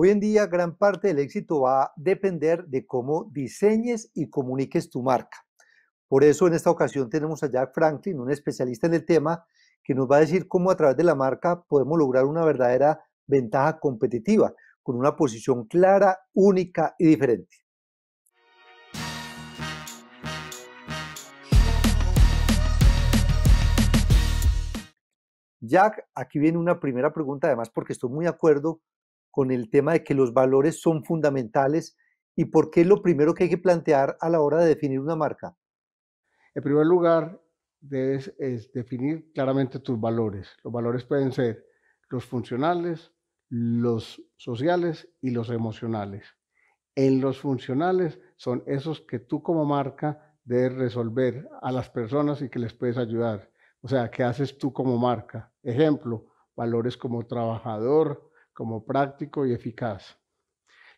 Hoy en día gran parte del éxito va a depender de cómo diseñes y comuniques tu marca. Por eso en esta ocasión tenemos a Jack Franklin, un especialista en el tema, que nos va a decir cómo a través de la marca podemos lograr una verdadera ventaja competitiva, con una posición clara, única y diferente. Jack, aquí viene una primera pregunta, además porque estoy muy de acuerdo con el tema de que los valores son fundamentales y por qué es lo primero que hay que plantear a la hora de definir una marca? En primer lugar, debes definir claramente tus valores. Los valores pueden ser los funcionales, los sociales y los emocionales. En los funcionales son esos que tú como marca debes resolver a las personas y que les puedes ayudar. O sea, ¿qué haces tú como marca? Ejemplo, valores como trabajador, como práctico y eficaz.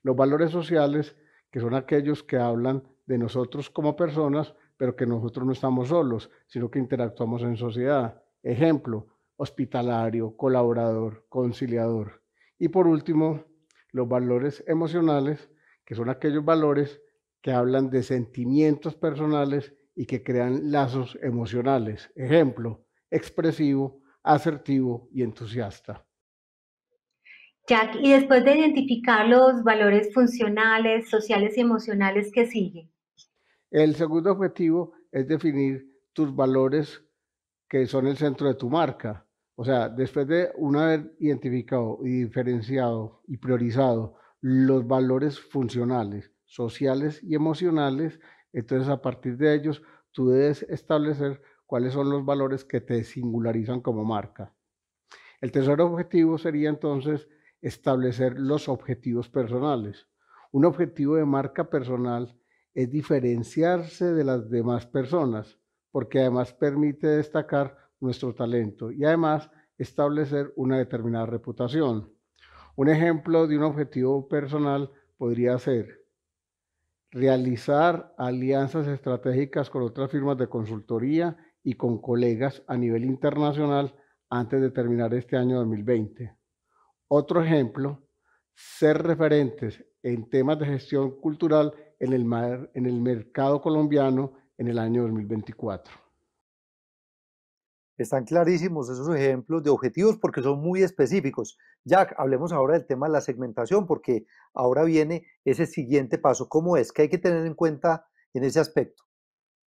Los valores sociales, que son aquellos que hablan de nosotros como personas, pero que nosotros no estamos solos, sino que interactuamos en sociedad. Ejemplo, hospitalario, colaborador, conciliador. Y por último, los valores emocionales, que son aquellos valores que hablan de sentimientos personales y que crean lazos emocionales. Ejemplo, expresivo, asertivo y entusiasta. Jack, y después de identificar los valores funcionales, sociales y emocionales que sigue. El segundo objetivo es definir tus valores que son el centro de tu marca. O sea, después de una haber identificado y diferenciado y priorizado los valores funcionales, sociales y emocionales, entonces a partir de ellos tú debes establecer cuáles son los valores que te singularizan como marca. El tercer objetivo sería entonces establecer los objetivos personales. Un objetivo de marca personal es diferenciarse de las demás personas, porque además permite destacar nuestro talento y además establecer una determinada reputación. Un ejemplo de un objetivo personal podría ser realizar alianzas estratégicas con otras firmas de consultoría y con colegas a nivel internacional antes de terminar este año 2020. Otro ejemplo, ser referentes en temas de gestión cultural en el, en el mercado colombiano en el año 2024. Están clarísimos esos ejemplos de objetivos porque son muy específicos. Jack, hablemos ahora del tema de la segmentación porque ahora viene ese siguiente paso. ¿Cómo es? ¿Qué hay que tener en cuenta en ese aspecto?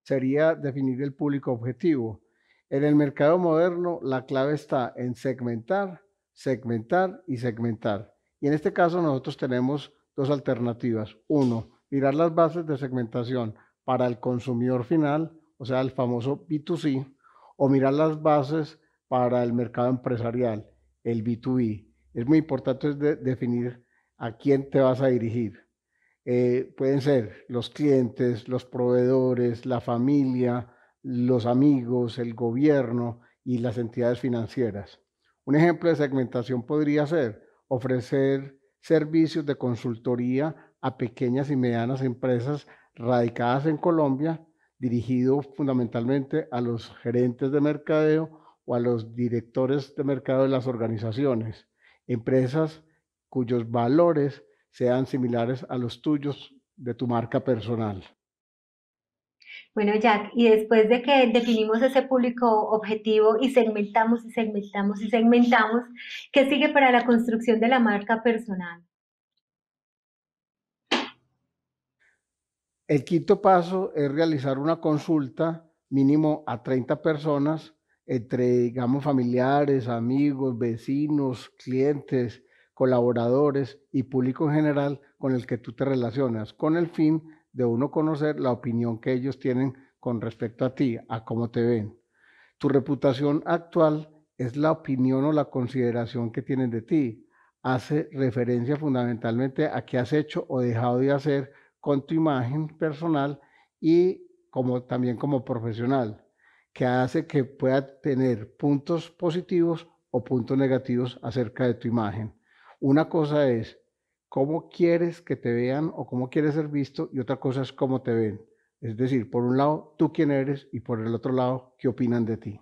Sería definir el público objetivo. En el mercado moderno la clave está en segmentar segmentar y segmentar. Y en este caso nosotros tenemos dos alternativas. Uno, mirar las bases de segmentación para el consumidor final, o sea, el famoso B2C, o mirar las bases para el mercado empresarial, el B2B. Es muy importante definir a quién te vas a dirigir. Eh, pueden ser los clientes, los proveedores, la familia, los amigos, el gobierno y las entidades financieras. Un ejemplo de segmentación podría ser ofrecer servicios de consultoría a pequeñas y medianas empresas radicadas en Colombia, dirigido fundamentalmente a los gerentes de mercadeo o a los directores de mercado de las organizaciones, empresas cuyos valores sean similares a los tuyos de tu marca personal. Bueno, Jack, y después de que definimos ese público objetivo y segmentamos y segmentamos y segmentamos, ¿qué sigue para la construcción de la marca personal? El quinto paso es realizar una consulta mínimo a 30 personas, entre, digamos, familiares, amigos, vecinos, clientes, colaboradores y público en general con el que tú te relacionas, con el fin de uno conocer la opinión que ellos tienen con respecto a ti, a cómo te ven. Tu reputación actual es la opinión o la consideración que tienen de ti. Hace referencia fundamentalmente a qué has hecho o dejado de hacer con tu imagen personal y como, también como profesional, que hace que pueda tener puntos positivos o puntos negativos acerca de tu imagen. Una cosa es cómo quieres que te vean o cómo quieres ser visto y otra cosa es cómo te ven. Es decir, por un lado, tú quién eres y por el otro lado, qué opinan de ti.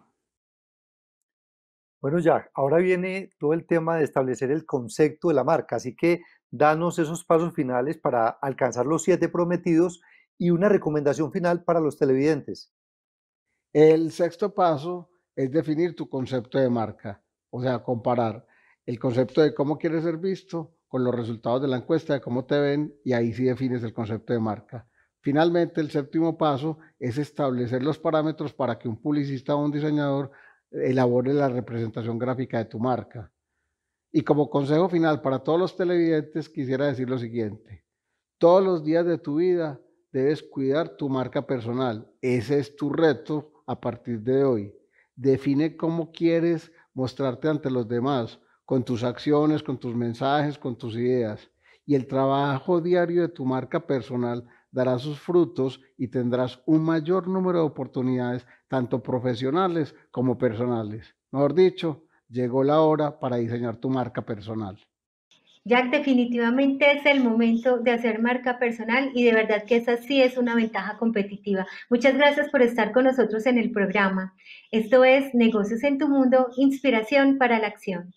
Bueno, Jack, ahora viene todo el tema de establecer el concepto de la marca, así que danos esos pasos finales para alcanzar los siete prometidos y una recomendación final para los televidentes. El sexto paso es definir tu concepto de marca, o sea, comparar el concepto de cómo quieres ser visto con los resultados de la encuesta de cómo te ven y ahí sí defines el concepto de marca. Finalmente, el séptimo paso es establecer los parámetros para que un publicista o un diseñador elabore la representación gráfica de tu marca. Y como consejo final para todos los televidentes, quisiera decir lo siguiente. Todos los días de tu vida debes cuidar tu marca personal. Ese es tu reto a partir de hoy. Define cómo quieres mostrarte ante los demás, con tus acciones, con tus mensajes, con tus ideas. Y el trabajo diario de tu marca personal dará sus frutos y tendrás un mayor número de oportunidades, tanto profesionales como personales. Mejor dicho, llegó la hora para diseñar tu marca personal. Jack, definitivamente es el momento de hacer marca personal y de verdad que esa sí es una ventaja competitiva. Muchas gracias por estar con nosotros en el programa. Esto es Negocios en tu Mundo, Inspiración para la Acción.